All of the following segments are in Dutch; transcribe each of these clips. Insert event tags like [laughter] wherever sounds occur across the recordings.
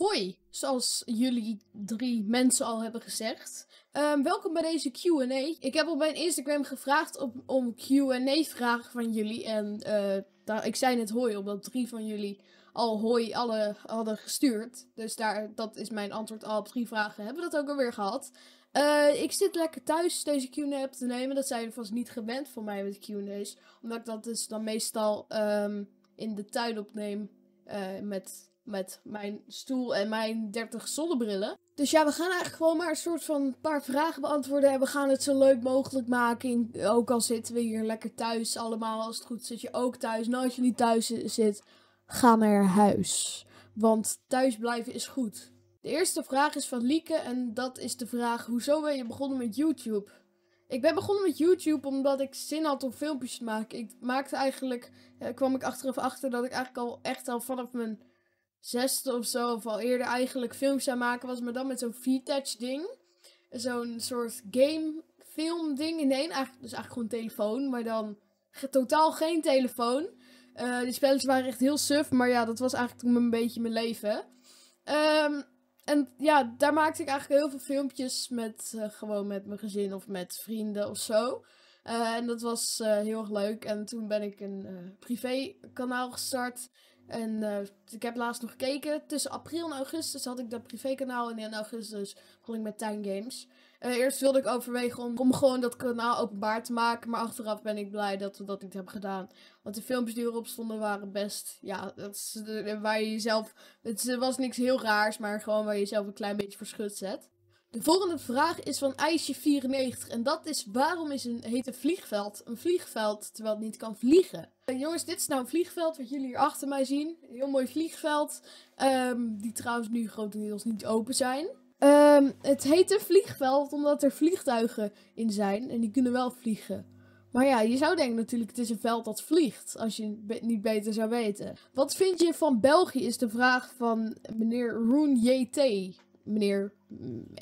Hoi, zoals jullie drie mensen al hebben gezegd. Ehm, welkom bij deze QA. Ik heb op mijn Instagram gevraagd op, om QA-vragen van jullie. En eh, daar, ik zei net hoi, omdat drie van jullie al hoi alle hadden gestuurd. Dus daar, dat is mijn antwoord al op drie vragen. Hebben we dat ook alweer gehad? Eh, ik zit lekker thuis deze QA op te nemen. Dat zijn vast niet gewend voor mij met QA's. Omdat ik dat dus dan meestal ehm, in de tuin opneem. Eh, met met mijn stoel en mijn 30 zonnebrillen. Dus ja, we gaan eigenlijk gewoon maar een soort van paar vragen beantwoorden. En we gaan het zo leuk mogelijk maken. Ook al zitten we hier lekker thuis allemaal. Als het goed zit je ook thuis. Nou, als je niet thuis zit, ga naar huis. Want thuis blijven is goed. De eerste vraag is van Lieke en dat is de vraag: hoezo ben je begonnen met YouTube? Ik ben begonnen met YouTube omdat ik zin had om filmpjes te maken. Ik maakte eigenlijk, eh, kwam ik achteraf achter dat ik eigenlijk al echt al vanaf mijn zesde of zo, of al eerder eigenlijk films aan maken was, maar dan met zo'n V-touch ding. Zo'n soort game film ding. Nee, eigenlijk, dus eigenlijk gewoon telefoon, maar dan totaal geen telefoon. Eh, die spelletjes waren echt heel suf, maar ja, dat was eigenlijk toen een beetje mijn leven. Ehm, en ja, daar maakte ik eigenlijk heel veel filmpjes met eh, gewoon met mijn gezin of met vrienden of zo. Eh, en dat was heel erg leuk. En toen ben ik een privé kanaal gestart. En eh, ik heb laatst nog gekeken. Tussen april en augustus had ik dat privékanaal. En in augustus begon ik met Time Games. Eh, eerst wilde ik overwegen om, gewoon dat kanaal openbaar te maken. Maar achteraf ben ik blij dat we dat niet hebben gedaan. Want de filmpjes die erop stonden waren best. Ja, dat waar je jezelf. Het was niks heel raars, maar gewoon waar je jezelf een klein beetje voor zet. De volgende vraag is van IJsje94 en dat is waarom is een, hete vliegveld een vliegveld terwijl het niet kan vliegen? Eh, jongens, dit is nou een vliegveld wat jullie hier achter mij zien. Een heel mooi vliegveld, um, die trouwens nu grotendeels niet open zijn. Ehm, het heet een vliegveld omdat er vliegtuigen in zijn en die kunnen wel vliegen. Maar ja, je zou denken natuurlijk, het is een veld dat vliegt, als je het niet beter zou weten. Wat vind je van België is de vraag van meneer Roen JT meneer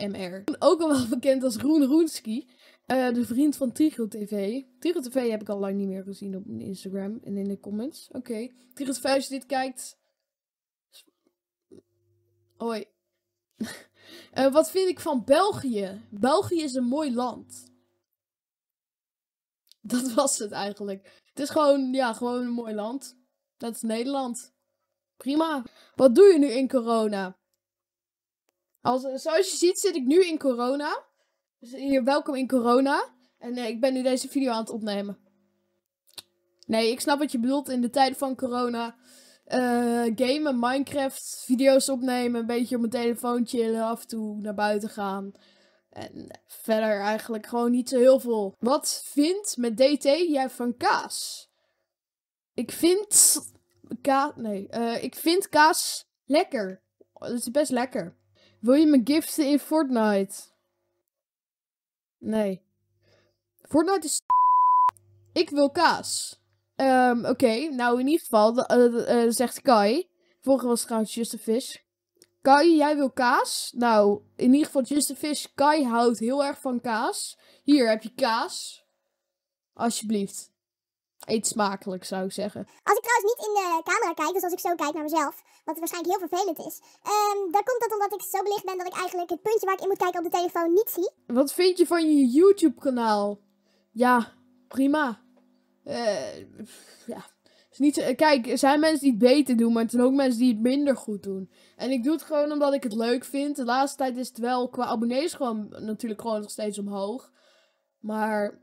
MR. Mm, Ook al wel [laughs] bekend als Roen Roenski. Eh, de vriend van Tigro TV. Tigro TV heb ik al lang niet meer gezien op Instagram en in de comments. Oké. Okay. TV, als je dit kijkt. Hoi. [laughs] Eh, wat vind ik van België? België is een mooi land. [laughs] Dat was het eigenlijk. Het is gewoon, ja, gewoon een mooi land. Dat is Nederland. Prima. Wat doe je nu in corona? Als, zoals je ziet zit ik nu in corona. Dus hier, welkom in corona. En eh, ik ben nu deze video aan het opnemen. Nee, ik snap wat je bedoelt. In de tijden van corona. Uh, gamen, Minecraft, video's opnemen. Een beetje op mijn telefoontje chillen. Af en toe naar buiten gaan. En verder eigenlijk gewoon niet zo heel veel. Wat vindt met DT jij van kaas? Ik vind. Ka nee, eh, ik vind kaas lekker. Het is best lekker. Wil je me giften in Fortnite? Nee. Fortnite is... [laughs] Ik wil kaas. Um, Oké, nou in ieder geval, uh, zegt Kai. Vorige was trouwens Just a Fish. Kai, jij wil kaas? Nou, in ieder geval Just a Fish. Kai houdt heel erg van kaas. Hier heb je kaas. Alsjeblieft. Eet smakelijk, zou ik zeggen. Als ik trouwens niet in de camera kijk, dus als ik zo kijk naar mezelf, wat waarschijnlijk heel vervelend is, um, dan komt dat omdat ik zo belicht ben dat ik eigenlijk het puntje waar ik in moet kijken op de telefoon niet zie. Wat vind je van je YouTube-kanaal? Ja, prima. Uh, ja. Is niet, kijk, er zijn mensen die het beter doen, maar er zijn ook mensen die het minder goed doen. En ik doe het gewoon omdat ik het leuk vind. De laatste tijd is het wel qua abonnees gewoon natuurlijk gewoon nog steeds omhoog. Maar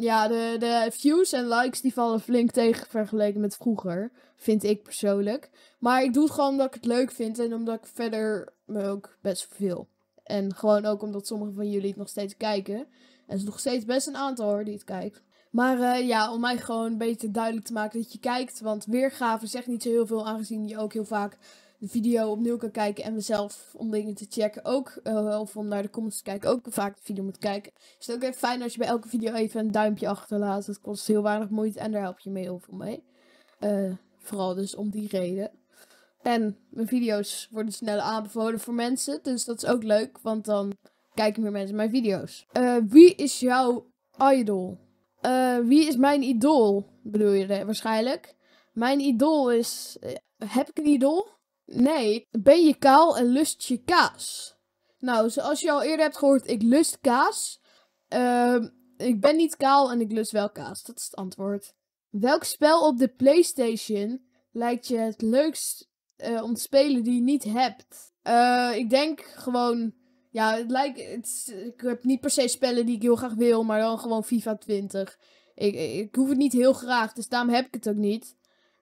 ja, de, de views en likes die vallen flink tegen vergeleken met vroeger. Vind ik persoonlijk. Maar ik doe het gewoon omdat ik het leuk vind en omdat ik verder me ook best veel. En gewoon ook omdat sommigen van jullie het nog steeds kijken. En het is nog steeds best een aantal hoor die het kijkt. Maar eh, ja, om mij gewoon een beetje duidelijk te maken dat je kijkt. Want weergave zegt niet zo heel veel, aangezien je ook heel vaak de video opnieuw kan kijken en mezelf om dingen te checken ook, uh, of om naar de comments te kijken, ook vaak de video moet kijken. Is het ook even fijn als je bij elke video even een duimpje achterlaat. Dat kost heel weinig moeite en daar help je mee heel veel mee. Eh, vooral dus om die reden. En mijn video's worden sneller aanbevolen voor mensen, dus dat is ook leuk, want dan kijken meer mensen mijn video's. Eh, wie is jouw idol? wie is mijn idool? Bedoel je waarschijnlijk? Mijn idool is. heb ik een idool? Nee, ben je kaal en lust je kaas? Nou, zoals je al eerder hebt gehoord, ik lust kaas. Ehm, ik ben niet kaal en ik lust wel kaas. Dat is het antwoord. Welk spel op de PlayStation lijkt je het leukst uh, om te spelen die je niet hebt? Eh, ik denk gewoon. Ja, het lijkt, het, ik heb niet per se spellen die ik heel graag wil, maar dan gewoon FIFA 20. ik, ik hoef het niet heel graag, dus daarom heb ik het ook niet.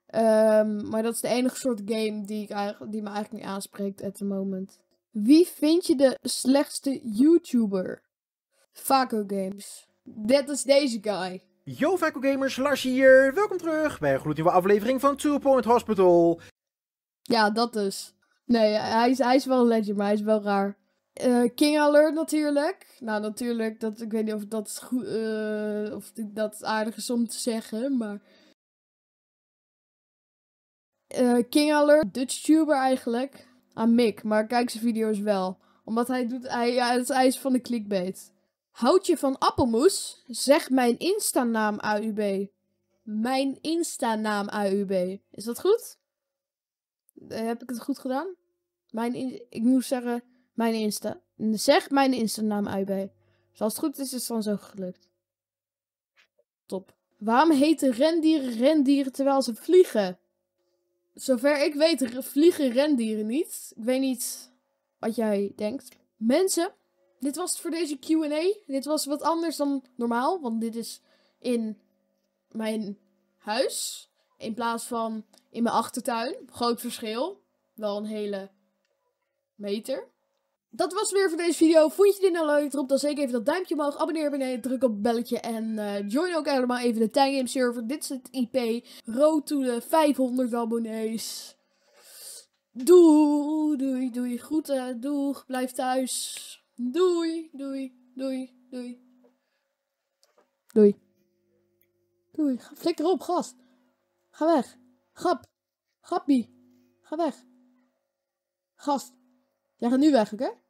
Ehm, maar dat is de enige soort game die, ik eigenlijk, die me eigenlijk niet aanspreekt at the moment. Wie vind je de slechtste YouTuber? Vaco Games. Dat is deze guy. Yo Vaco Gamers, Lars hier. Welkom terug bij een gloednieuwe aflevering van Two Point Hospital. Ja, dat dus. Nee, hij is, hij is wel een legend, maar hij is wel raar. Eh, King Alert natuurlijk. Nou, natuurlijk, dat, ik weet niet of dat, goed, eh, of dat aardig is om te zeggen, maar uh, King Alert, Dutch YouTuber eigenlijk, aan ah, Mick. Maar kijk zijn video's wel. Omdat hij doet, hij, ja, hij is van de clickbait. Houd je van appelmoes? Zeg mijn instanaam AUB. Mijn instanaam AUB. Is dat goed? Eh, heb ik het goed gedaan? Mijn in ik moest zeggen, mijn Insta. Zeg mijn instanaam AUB. Dus als het goed is, is het dan zo gelukt. Top. Waarom heten rendieren rendieren terwijl ze vliegen? Zover ik weet vliegen rendieren niet. Ik weet niet wat jij denkt. Mensen, dit was het voor deze Q&A. Dit was wat anders dan normaal, want dit is in mijn huis in plaats van in mijn achtertuin. Groot verschil, wel een hele meter dat was het weer voor deze video. Vond je dit nou leuk? Drop dan zeker even dat duimpje omhoog. Abonneer beneden, druk op het belletje. En eh, join ook helemaal even de Time server. Dit is het IP. Road to de 500 abonnees. Doei, doei, doei. Groeten, doeg. Blijf thuis. Doei, doei, doei, doei. Doei. Doei. Flikker op, gast. Ga weg. Gap. Gappie. Ga weg. Gast. Jij gaat nu weg, oké?